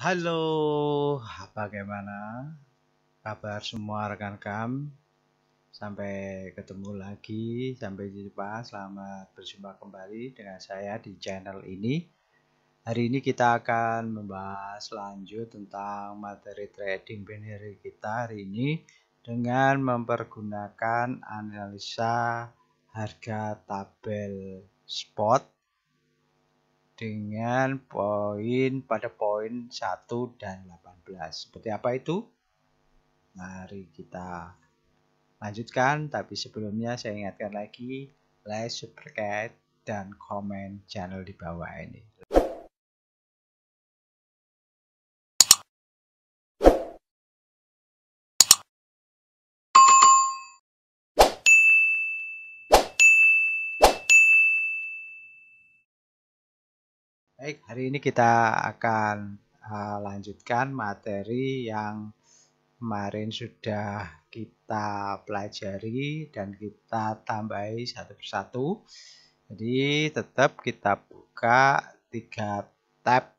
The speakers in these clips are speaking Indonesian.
Halo, apa bagaimana kabar semua rekan kam? Sampai ketemu lagi, sampai jumpa. Selamat berjumpa kembali dengan saya di channel ini. Hari ini kita akan membahas lanjut tentang materi trading binary kita hari ini dengan mempergunakan analisa harga tabel spot dengan poin pada poin 1 dan 18. Seperti apa itu? Mari kita lanjutkan, tapi sebelumnya saya ingatkan lagi, like, subscribe, dan komen channel di bawah ini. Baik, hari ini kita akan uh, lanjutkan materi yang kemarin sudah kita pelajari dan kita tambahi satu persatu. Jadi tetap kita buka tiga tab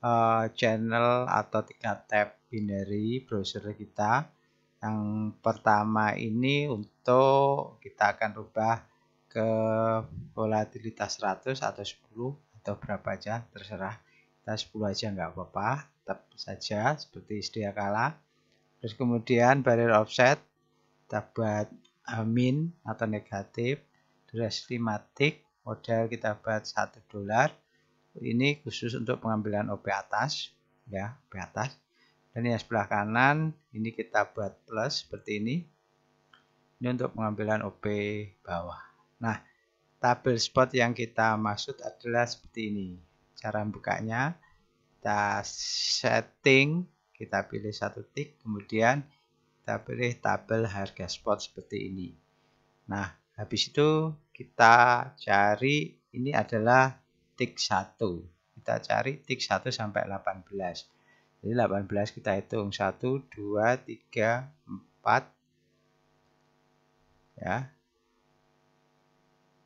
uh, channel atau tiga tab binary browser kita. Yang pertama ini untuk kita akan rubah ke volatilitas 100 atau 10 atau berapa aja terserah kita 10 aja nggak apa-apa tetap saja seperti sedia kala terus kemudian barrier offset kita buat min atau negatif terus klimatik modal kita buat satu dolar ini khusus untuk pengambilan OP atas ya OP atas dan yang sebelah kanan ini kita buat plus seperti ini ini untuk pengambilan OP bawah nah tabel spot yang kita maksud adalah seperti ini cara bukanya kita setting kita pilih satu tik kemudian kita pilih tabel harga spot seperti ini nah habis itu kita cari ini adalah tik 1 kita cari tik 1 sampai 18 jadi 18 kita hitung 1 2 3 4 ya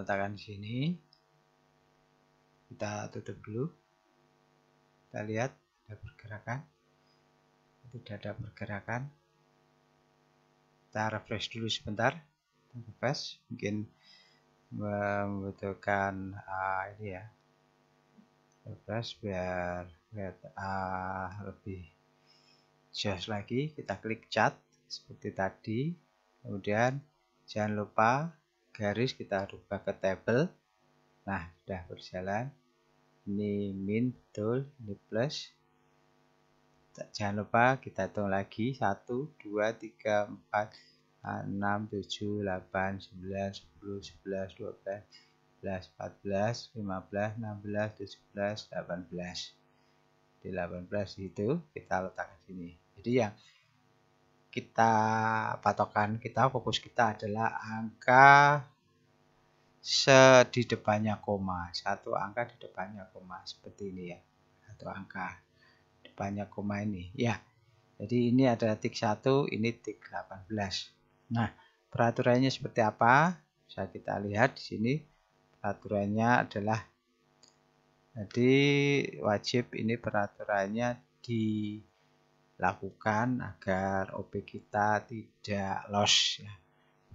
letakkan di sini. Kita tutup dulu. Kita lihat ada pergerakan. Tidak ada pergerakan. Kita refresh dulu sebentar. Kita refresh. Mungkin membutuhkan uh, ini ya. Refresh biar lihat uh, lebih jelas lagi. Kita klik chat seperti tadi. Kemudian jangan lupa garis kita rubah ke table nah sudah berjalan ini min betul ini plus jangan lupa kita hitung lagi 1 2 3 4 6 7 8 9 10 11 12 11 14 15 16 17 18 di 18 itu kita letakkan sini jadi yang kita patokan kita fokus kita adalah angka se depannya koma satu angka di depannya koma seperti ini ya satu angka depannya koma ini ya jadi ini ada tik satu ini tik 18 nah peraturannya seperti apa bisa kita lihat di sini peraturannya adalah jadi wajib ini peraturannya di lakukan agar OP kita tidak loss ya.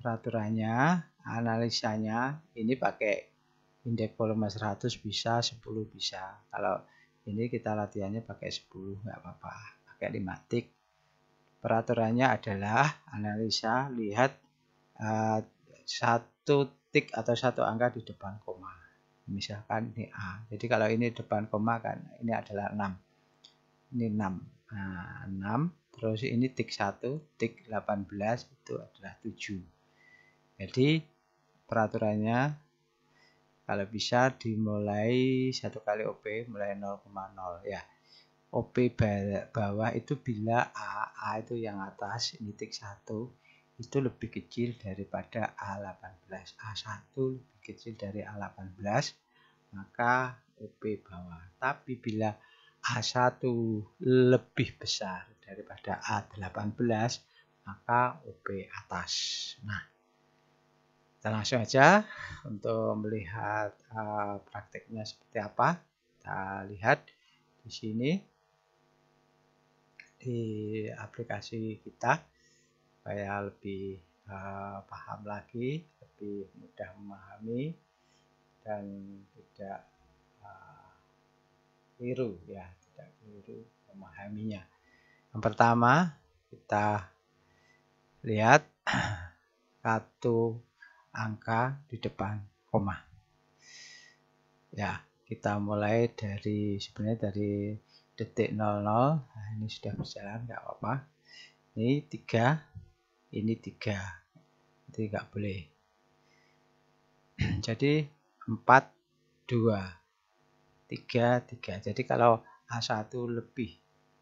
Peraturannya, analisanya ini pakai indeks volume 100 bisa 10 bisa. Kalau ini kita latihannya pakai 10 nggak apa-apa, pakai 5 tik. Peraturannya adalah analisa lihat uh, satu tik atau satu angka di depan koma. Misalkan ini A. Jadi kalau ini depan koma kan ini adalah 6. Ini 6 Nah, 6. Terus ini tik 1, tik 18 itu adalah 7. Jadi peraturannya kalau bisa dimulai satu kali OP mulai 0,0 ya. OP bawah itu bila A, A itu yang atas, ini tik 1 itu lebih kecil daripada A18. A1 lebih kecil dari A18, maka OP bawah. Tapi bila A1 lebih besar daripada A18 maka OP atas. Nah, kita langsung aja untuk melihat uh, prakteknya seperti apa. Kita lihat di sini di aplikasi kita supaya lebih uh, paham lagi, lebih mudah memahami dan tidak keliru ya tidak keliru memahaminya yang pertama kita lihat satu angka di depan koma ya kita mulai dari sebenarnya dari detik 00 nah, ini sudah berjalan nggak apa-apa ini tiga ini tiga itu nggak boleh jadi empat dua 3, 3. Jadi kalau A1 lebih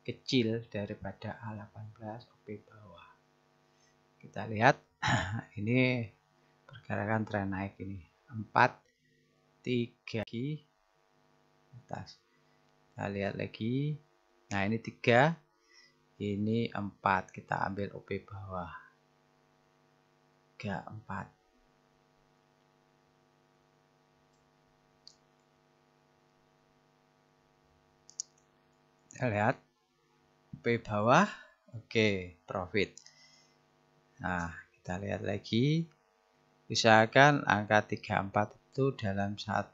kecil daripada A18, OP bawah. Kita lihat, ini pergerakan tren naik ini. 4, 3, lagi, atas. Kita lihat lagi. Nah, ini 3, ini 4. Kita ambil OP bawah. 3, 4. Kita lihat P bawah. Oke, profit. Nah, kita lihat lagi. Usahakan angka 34 itu dalam saat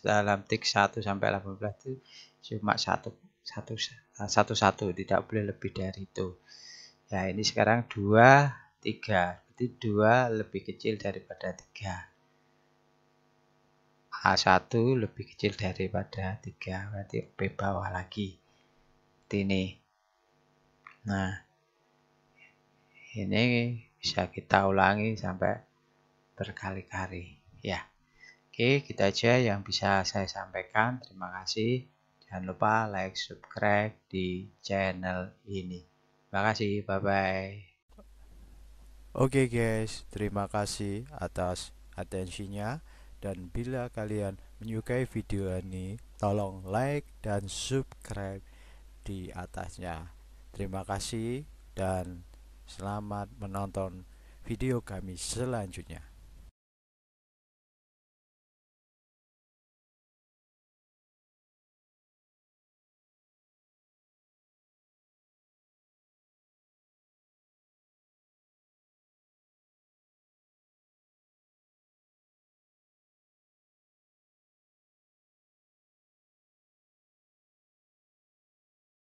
dalam tik 1 sampai 18 itu cuma satu satu ah, satu satu tidak boleh lebih dari itu ya ini sekarang 2 3 berarti dua lebih kecil daripada tiga A1 lebih kecil daripada tiga berarti P bawah lagi seperti ini. Nah, ini bisa kita ulangi sampai berkali-kali ya. Oke, kita aja yang bisa saya sampaikan. Terima kasih. Jangan lupa like, subscribe di channel ini. Terima kasih. Bye bye. Oke guys, terima kasih atas atensinya dan bila kalian menyukai video ini, tolong like dan subscribe di atasnya. Terima kasih dan selamat menonton video kami selanjutnya.